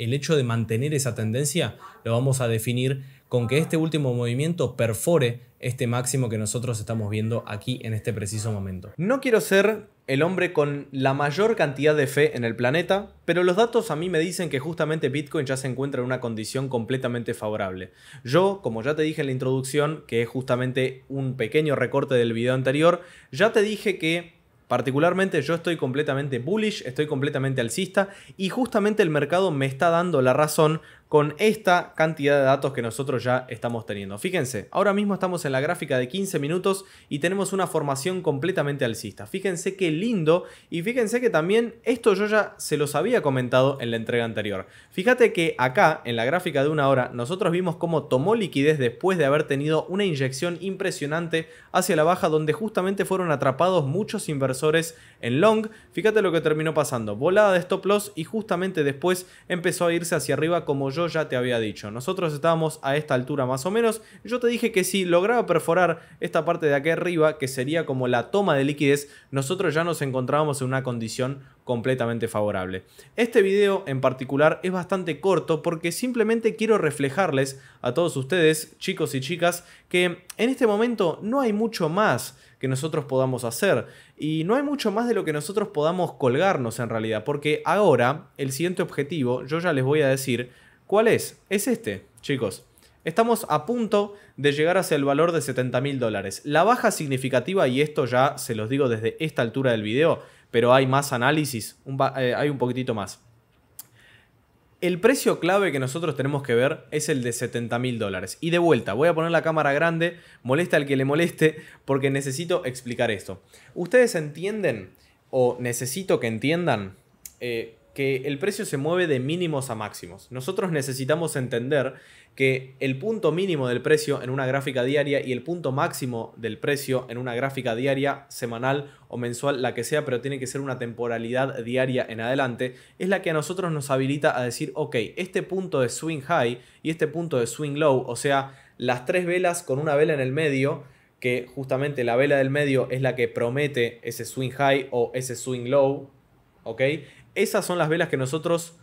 el hecho de mantener esa tendencia lo vamos a definir con que este último movimiento perfore este máximo que nosotros estamos viendo aquí en este preciso momento. No quiero ser el hombre con la mayor cantidad de fe en el planeta, pero los datos a mí me dicen que justamente Bitcoin ya se encuentra en una condición completamente favorable. Yo, como ya te dije en la introducción, que es justamente un pequeño recorte del video anterior, ya te dije que Particularmente yo estoy completamente bullish, estoy completamente alcista y justamente el mercado me está dando la razón con esta cantidad de datos que nosotros ya estamos teniendo. Fíjense, ahora mismo estamos en la gráfica de 15 minutos y tenemos una formación completamente alcista. Fíjense qué lindo y fíjense que también esto yo ya se los había comentado en la entrega anterior. Fíjate que acá en la gráfica de una hora nosotros vimos cómo tomó liquidez después de haber tenido una inyección impresionante hacia la baja donde justamente fueron atrapados muchos inversores en long. Fíjate lo que terminó pasando, volada de stop loss y justamente después empezó a irse hacia arriba como yo yo ya te había dicho. Nosotros estábamos a esta altura más o menos. Yo te dije que si lograba perforar esta parte de aquí arriba, que sería como la toma de liquidez, nosotros ya nos encontrábamos en una condición completamente favorable. Este video en particular es bastante corto porque simplemente quiero reflejarles a todos ustedes, chicos y chicas, que en este momento no hay mucho más que nosotros podamos hacer. Y no hay mucho más de lo que nosotros podamos colgarnos en realidad, porque ahora el siguiente objetivo, yo ya les voy a decir, ¿Cuál es? Es este, chicos. Estamos a punto de llegar hacia el valor de 70 mil dólares. La baja significativa, y esto ya se los digo desde esta altura del video, pero hay más análisis, eh, hay un poquitito más. El precio clave que nosotros tenemos que ver es el de 70 mil dólares. Y de vuelta, voy a poner la cámara grande, molesta al que le moleste, porque necesito explicar esto. Ustedes entienden, o necesito que entiendan, eh, que el precio se mueve de mínimos a máximos. Nosotros necesitamos entender que el punto mínimo del precio en una gráfica diaria y el punto máximo del precio en una gráfica diaria, semanal o mensual, la que sea, pero tiene que ser una temporalidad diaria en adelante, es la que a nosotros nos habilita a decir, ok, este punto de swing high y este punto de swing low, o sea, las tres velas con una vela en el medio, que justamente la vela del medio es la que promete ese swing high o ese swing low, esas son las velas que nosotros,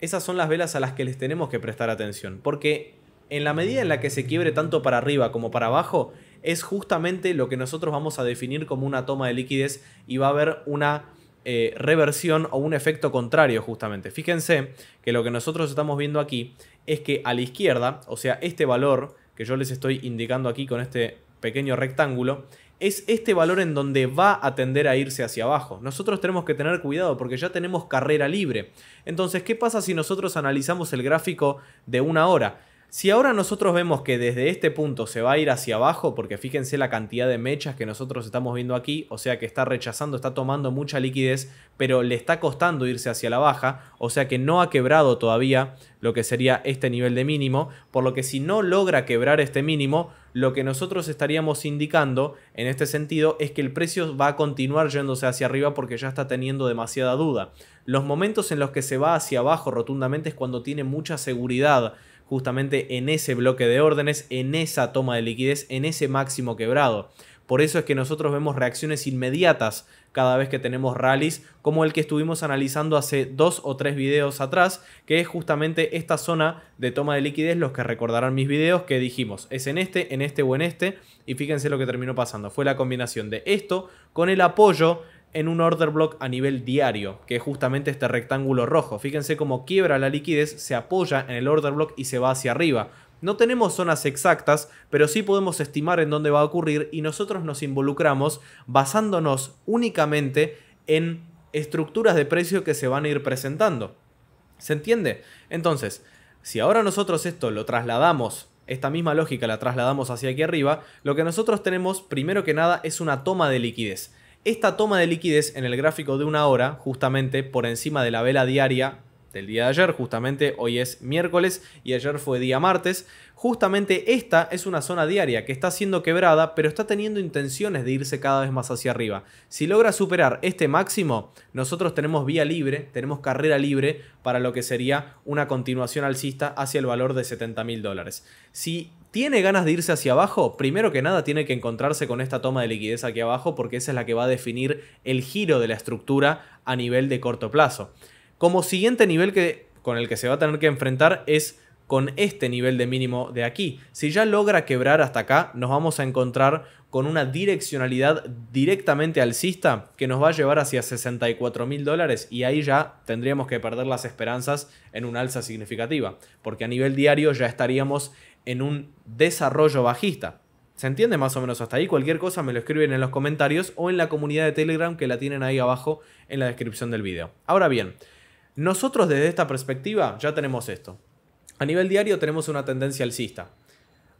esas son las velas a las que les tenemos que prestar atención, porque en la medida en la que se quiebre tanto para arriba como para abajo, es justamente lo que nosotros vamos a definir como una toma de liquidez y va a haber una eh, reversión o un efecto contrario justamente. Fíjense que lo que nosotros estamos viendo aquí es que a la izquierda, o sea, este valor que yo les estoy indicando aquí con este pequeño rectángulo, es este valor en donde va a tender a irse hacia abajo. Nosotros tenemos que tener cuidado porque ya tenemos carrera libre. Entonces, ¿qué pasa si nosotros analizamos el gráfico de una hora? Si ahora nosotros vemos que desde este punto se va a ir hacia abajo, porque fíjense la cantidad de mechas que nosotros estamos viendo aquí, o sea que está rechazando, está tomando mucha liquidez, pero le está costando irse hacia la baja, o sea que no ha quebrado todavía lo que sería este nivel de mínimo, por lo que si no logra quebrar este mínimo, lo que nosotros estaríamos indicando en este sentido es que el precio va a continuar yéndose hacia arriba porque ya está teniendo demasiada duda. Los momentos en los que se va hacia abajo rotundamente es cuando tiene mucha seguridad justamente en ese bloque de órdenes, en esa toma de liquidez, en ese máximo quebrado. Por eso es que nosotros vemos reacciones inmediatas cada vez que tenemos rallies, como el que estuvimos analizando hace dos o tres videos atrás, que es justamente esta zona de toma de liquidez, los que recordarán mis videos que dijimos, es en este, en este o en este, y fíjense lo que terminó pasando, fue la combinación de esto con el apoyo en un order block a nivel diario, que es justamente este rectángulo rojo. Fíjense cómo quiebra la liquidez, se apoya en el order block y se va hacia arriba, no tenemos zonas exactas, pero sí podemos estimar en dónde va a ocurrir y nosotros nos involucramos basándonos únicamente en estructuras de precio que se van a ir presentando. ¿Se entiende? Entonces, si ahora nosotros esto lo trasladamos, esta misma lógica la trasladamos hacia aquí arriba, lo que nosotros tenemos primero que nada es una toma de liquidez. Esta toma de liquidez en el gráfico de una hora, justamente por encima de la vela diaria del día de ayer, justamente hoy es miércoles y ayer fue día martes. Justamente esta es una zona diaria que está siendo quebrada, pero está teniendo intenciones de irse cada vez más hacia arriba. Si logra superar este máximo, nosotros tenemos vía libre, tenemos carrera libre para lo que sería una continuación alcista hacia el valor de 70 mil dólares. Si tiene ganas de irse hacia abajo, primero que nada tiene que encontrarse con esta toma de liquidez aquí abajo porque esa es la que va a definir el giro de la estructura a nivel de corto plazo. Como siguiente nivel que, con el que se va a tener que enfrentar es con este nivel de mínimo de aquí. Si ya logra quebrar hasta acá, nos vamos a encontrar con una direccionalidad directamente alcista que nos va a llevar hacia 64 mil dólares y ahí ya tendríamos que perder las esperanzas en una alza significativa, porque a nivel diario ya estaríamos en un desarrollo bajista. ¿Se entiende más o menos hasta ahí? Cualquier cosa me lo escriben en los comentarios o en la comunidad de Telegram que la tienen ahí abajo en la descripción del video. Ahora bien, nosotros desde esta perspectiva ya tenemos esto. A nivel diario tenemos una tendencia alcista.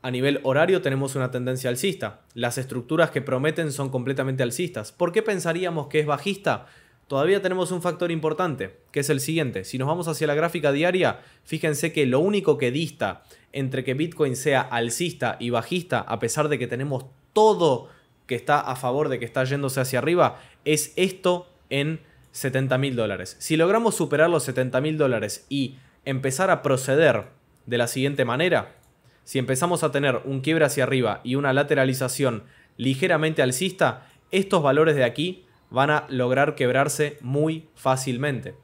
A nivel horario tenemos una tendencia alcista. Las estructuras que prometen son completamente alcistas. ¿Por qué pensaríamos que es bajista? Todavía tenemos un factor importante, que es el siguiente. Si nos vamos hacia la gráfica diaria, fíjense que lo único que dista entre que Bitcoin sea alcista y bajista, a pesar de que tenemos todo que está a favor de que está yéndose hacia arriba, es esto en 70.000 mil dólares. Si logramos superar los 70 mil dólares y empezar a proceder de la siguiente manera, si empezamos a tener un quiebre hacia arriba y una lateralización ligeramente alcista, estos valores de aquí van a lograr quebrarse muy fácilmente.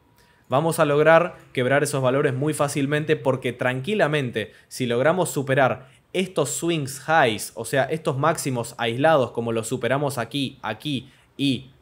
Vamos a lograr quebrar esos valores muy fácilmente porque tranquilamente, si logramos superar estos swings highs, o sea, estos máximos aislados como los superamos aquí, aquí y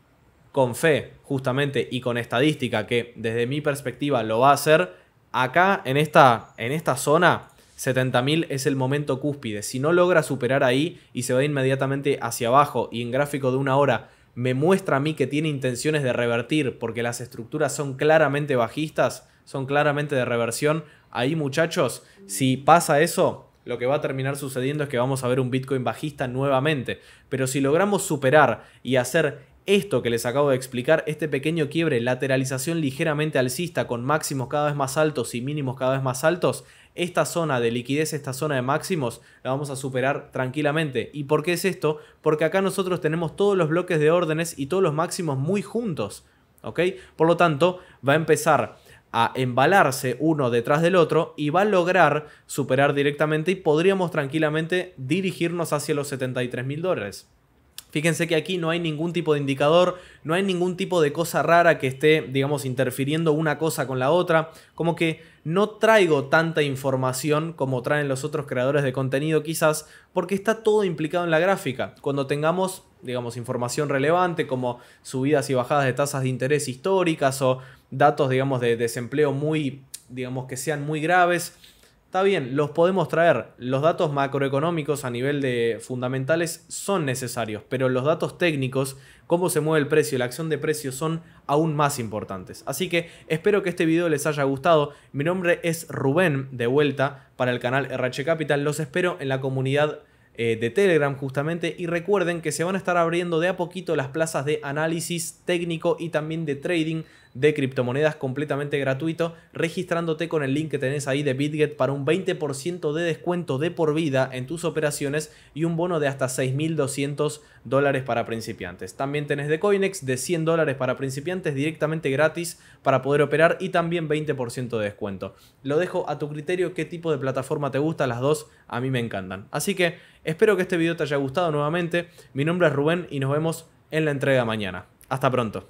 con fe justamente y con estadística, que desde mi perspectiva lo va a hacer, acá en esta, en esta zona 70.000 es el momento cúspide. Si no logra superar ahí y se va inmediatamente hacia abajo y en gráfico de una hora me muestra a mí que tiene intenciones de revertir porque las estructuras son claramente bajistas, son claramente de reversión, ahí muchachos, si pasa eso, lo que va a terminar sucediendo es que vamos a ver un Bitcoin bajista nuevamente. Pero si logramos superar y hacer esto que les acabo de explicar, este pequeño quiebre, lateralización ligeramente alcista con máximos cada vez más altos y mínimos cada vez más altos, esta zona de liquidez, esta zona de máximos, la vamos a superar tranquilamente. ¿Y por qué es esto? Porque acá nosotros tenemos todos los bloques de órdenes y todos los máximos muy juntos. ¿Ok? Por lo tanto, va a empezar a embalarse uno detrás del otro y va a lograr superar directamente y podríamos tranquilamente dirigirnos hacia los 73 mil dólares. Fíjense que aquí no hay ningún tipo de indicador, no hay ningún tipo de cosa rara que esté, digamos, interfiriendo una cosa con la otra. Como que no traigo tanta información como traen los otros creadores de contenido quizás, porque está todo implicado en la gráfica. Cuando tengamos, digamos, información relevante como subidas y bajadas de tasas de interés históricas o datos, digamos, de desempleo muy, digamos, que sean muy graves, Está bien, los podemos traer. Los datos macroeconómicos a nivel de fundamentales son necesarios, pero los datos técnicos, cómo se mueve el precio y la acción de precios son aún más importantes. Así que espero que este video les haya gustado. Mi nombre es Rubén, de vuelta para el canal RH Capital. Los espero en la comunidad eh, de Telegram justamente y recuerden que se van a estar abriendo de a poquito las plazas de análisis técnico y también de trading de criptomonedas completamente gratuito registrándote con el link que tenés ahí de BitGet para un 20% de descuento de por vida en tus operaciones y un bono de hasta 6.200 dólares para principiantes. También tenés de Coinex de 100 dólares para principiantes directamente gratis para poder operar y también 20% de descuento. Lo dejo a tu criterio qué tipo de plataforma te gusta, las dos a mí me encantan. Así que espero que este video te haya gustado nuevamente. Mi nombre es Rubén y nos vemos en la entrega mañana. Hasta pronto.